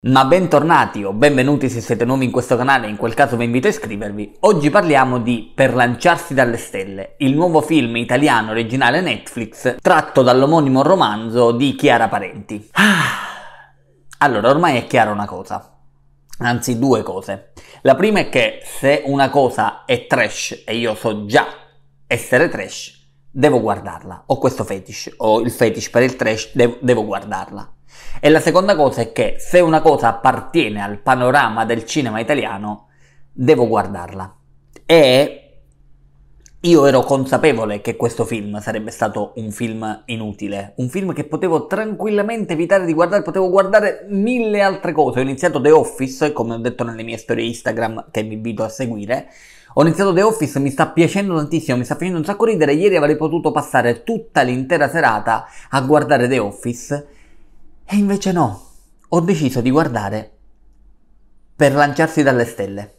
Ma bentornati o benvenuti se siete nuovi in questo canale, in quel caso vi invito a iscrivervi. Oggi parliamo di Per lanciarsi dalle stelle, il nuovo film italiano originale Netflix tratto dall'omonimo romanzo di Chiara Parenti. Ah! Allora, ormai è chiara una cosa, anzi due cose. La prima è che se una cosa è trash e io so già essere trash, devo guardarla. Ho questo fetish, ho il fetish per il trash, devo, devo guardarla. E la seconda cosa è che se una cosa appartiene al panorama del cinema italiano, devo guardarla. E io ero consapevole che questo film sarebbe stato un film inutile, un film che potevo tranquillamente evitare di guardare, potevo guardare mille altre cose. Ho iniziato The Office, come ho detto nelle mie storie Instagram che vi invito a seguire. Ho iniziato The Office, mi sta piacendo tantissimo, mi sta facendo un sacco ridere. Ieri avrei potuto passare tutta l'intera serata a guardare The Office e invece no, ho deciso di guardare per lanciarsi dalle stelle.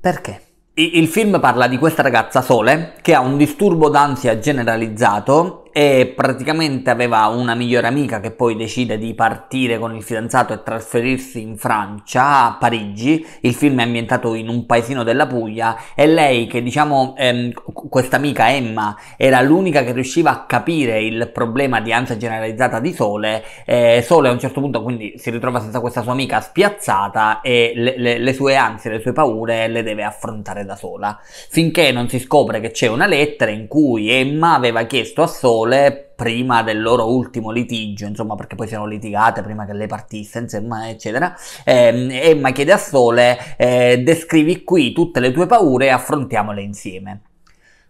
Perché? Il film parla di questa ragazza Sole che ha un disturbo d'ansia generalizzato e praticamente aveva una migliore amica che poi decide di partire con il fidanzato e trasferirsi in Francia, a Parigi. Il film è ambientato in un paesino della Puglia e lei che diciamo ehm, questa amica Emma era l'unica che riusciva a capire il problema di ansia generalizzata di Sole. Eh, Sole a un certo punto quindi si ritrova senza questa sua amica spiazzata e le, le, le sue ansie, le sue paure le deve affrontare da sola. Finché non si scopre che c'è una lettera in cui Emma aveva chiesto a Sole sole prima del loro ultimo litigio, insomma perché poi si erano litigate prima che lei partisse, insomma, eccetera. Eh, Emma chiede a Sole, eh, descrivi qui tutte le tue paure e affrontiamole insieme.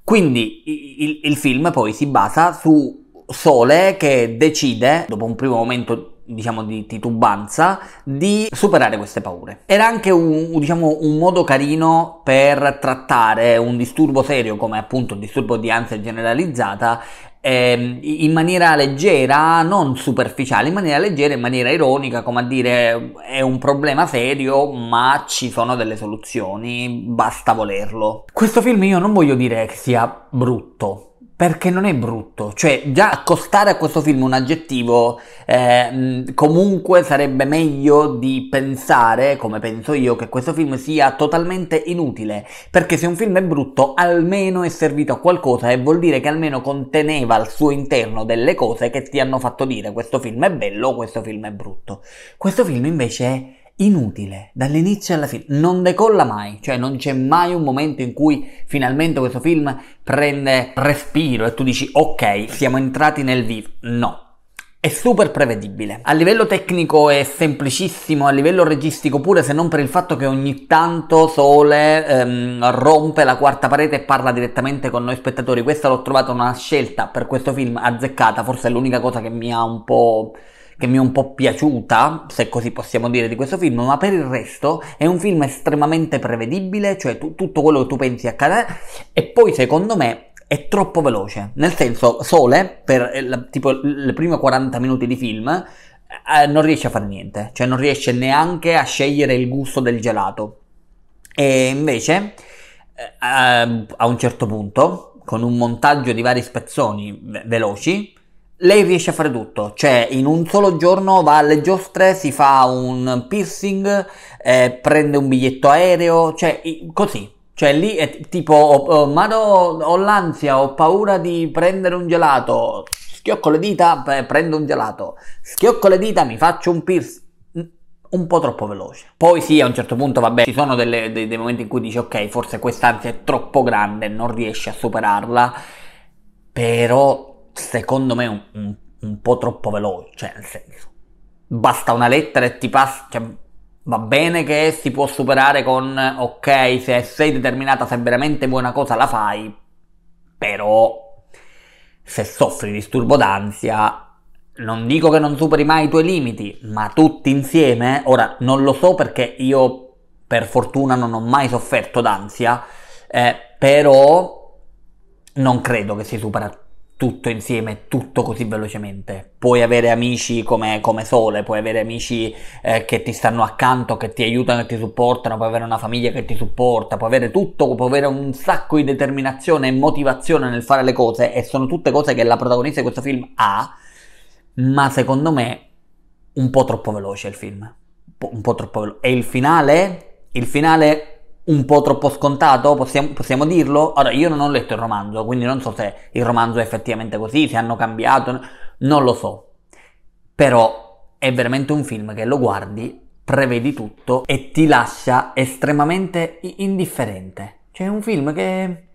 Quindi il, il film poi si basa su Sole che decide, dopo un primo momento diciamo di titubanza di superare queste paure era anche un, diciamo, un modo carino per trattare un disturbo serio come appunto il disturbo di ansia generalizzata eh, in maniera leggera, non superficiale, in maniera leggera, in maniera ironica, come a dire è un problema serio, ma ci sono delle soluzioni, basta volerlo. Questo film io non voglio dire che sia brutto, perché non è brutto, cioè già accostare a questo film un aggettivo eh, comunque sarebbe meglio di pensare, come penso io, che questo film sia totalmente inutile, perché se un film è brutto almeno è servito a qualcosa e vuol dire che almeno conteneva al suo interno delle cose che ti hanno fatto dire questo film è bello, questo film è brutto. Questo film invece è inutile dall'inizio alla fine, non decolla mai, cioè non c'è mai un momento in cui finalmente questo film prende respiro e tu dici ok, siamo entrati nel vivo. No, è super prevedibile. A livello tecnico è semplicissimo, a livello registico pure, se non per il fatto che ogni tanto Sole ehm, rompe la quarta parete e parla direttamente con noi spettatori. Questa l'ho trovata una scelta per questo film azzeccata, forse è l'unica cosa che mi ha un po' che mi è un po' piaciuta, se così possiamo dire, di questo film, ma per il resto è un film estremamente prevedibile, cioè tu, tutto quello che tu pensi accadrà, e poi secondo me è troppo veloce. Nel senso, Sole, per eh, tipo le prime 40 minuti di film, eh, non riesce a fare niente, cioè non riesce neanche a scegliere il gusto del gelato. E invece, eh, a un certo punto, con un montaggio di vari spezzoni ve- veloci, lei riesce a fare tutto, cioè in un solo giorno va alle giostre, si fa un piercing, eh, prende un biglietto aereo, cioè così. Cioè lì è tipo, oh, oh, ma no, ho l'ansia, ho paura di prendere un gelato, schiocco le dita, eh, prendo un gelato, schiocco le dita, mi faccio un piercing un po' troppo veloce. Poi sì, a un certo punto, vabbè, ci sono delle, dei, dei, momenti in cui dici, ok, forse quest'ansia è troppo grande, non riesci a superarla, però secondo me un, un, un po' troppo veloce, cioè nel senso, basta una lettera e ti passa, cioè, va bene che si può superare con ok, se sei determinata, se veramente vuoi una cosa la fai, però se soffri disturbo d'ansia non dico che non superi mai i tuoi limiti, ma tutti insieme, ora non lo so perché io per fortuna non ho mai sofferto d'ansia, eh, però non credo che si supera tutto insieme, tutto così velocemente. Puoi avere amici come, come sole, puoi avere amici eh, che ti stanno accanto, che ti aiutano, che ti supportano, puoi avere una famiglia che ti supporta, puoi avere tutto, puoi avere un sacco di determinazione e motivazione nel fare le cose e sono tutte cose che la protagonista di questo film ha, ma secondo me un po' troppo veloce il film. Un po', un po troppo veloce. E il finale? Il finale un po' troppo scontato, possiamo, possiamo, dirlo? Ora, io non ho letto il romanzo, quindi non so se il romanzo è effettivamente così, se hanno cambiato, non lo so. Però è veramente un film che lo guardi, prevedi tutto e ti lascia estremamente indifferente. Cioè è un film che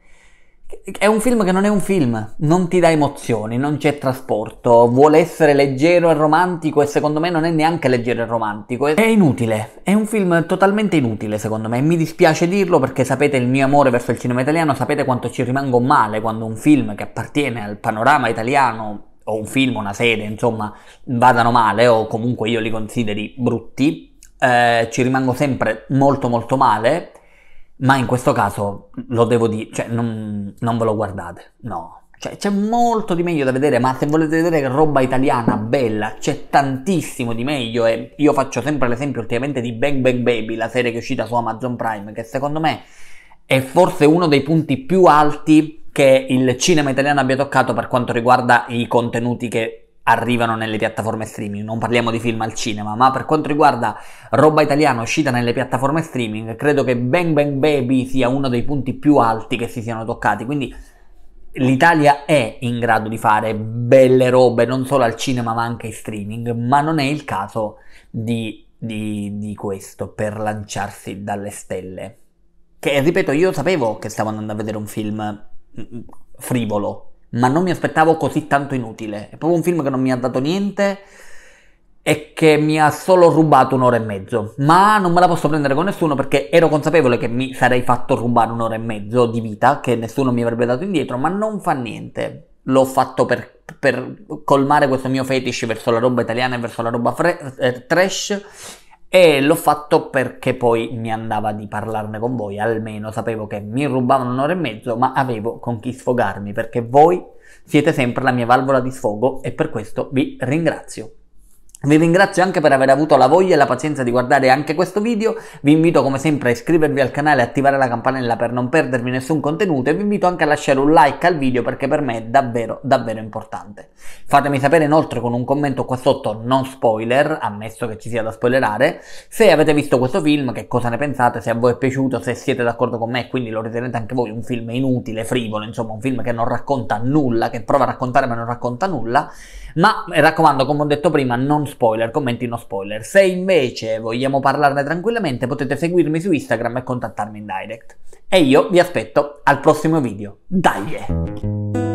è un film che non è un film, non ti dà emozioni, non c'è trasporto, vuole essere leggero e romantico e secondo me non è neanche leggero e romantico, è inutile, è un film totalmente inutile secondo me, mi dispiace dirlo perché sapete il mio amore verso il cinema italiano, sapete quanto ci rimango male quando un film che appartiene al panorama italiano o un film, una serie, insomma, vadano male o comunque io li consideri brutti, eh, ci rimango sempre molto molto male ma in questo caso lo devo dire, cioè non, non ve lo guardate, no. Cioè, c'è molto di meglio da vedere, ma se volete vedere roba italiana bella, c'è tantissimo di meglio e io faccio sempre l'esempio ultimamente di Bang Bang Baby, la serie che è uscita su Amazon Prime, che secondo me è forse uno dei punti più alti che il cinema italiano abbia toccato per quanto riguarda i contenuti che arrivano nelle piattaforme streaming, non parliamo di film al cinema, ma per quanto riguarda roba italiana uscita nelle piattaforme streaming, credo che Bang Bang Baby sia uno dei punti più alti che si siano toccati, quindi l'Italia è in grado di fare belle robe non solo al cinema ma anche in streaming, ma non è il caso di, di, di questo per lanciarsi dalle stelle. Che ripeto, io sapevo che stavo andando a vedere un film mm, mm, frivolo, ma non mi aspettavo così tanto inutile. È proprio un film che non mi ha dato niente e che mi ha solo rubato un'ora e mezzo. Ma non me la posso prendere con nessuno perché ero consapevole che mi sarei fatto rubare un'ora e mezzo di vita, che nessuno mi avrebbe dato indietro, ma non fa niente. L'ho fatto per, per colmare questo mio fetish verso la roba italiana e verso la roba fre- eh, trash e l'ho fatto perché poi mi andava di parlarne con voi, almeno sapevo che mi rubavano un'ora e mezzo, ma avevo con chi sfogarmi perché voi siete sempre la mia valvola di sfogo e per questo vi ringrazio. Vi ringrazio anche per aver avuto la voglia e la pazienza di guardare anche questo video, vi invito come sempre a iscrivervi al canale e attivare la campanella per non perdervi nessun contenuto e vi invito anche a lasciare un like al video perché per me è davvero davvero importante. Fatemi sapere inoltre con un commento qua sotto non spoiler, ammesso che ci sia da spoilerare, se avete visto questo film, che cosa ne pensate, se a voi è piaciuto, se siete d'accordo con me e quindi lo ritenete anche voi un film inutile, frivolo, insomma un film che non racconta nulla, che prova a raccontare ma non racconta nulla, ma raccomando come ho detto prima non spoiler, commenti no spoiler. Se invece vogliamo parlarne tranquillamente potete seguirmi su Instagram e contattarmi in direct. E io vi aspetto al prossimo video. Dai!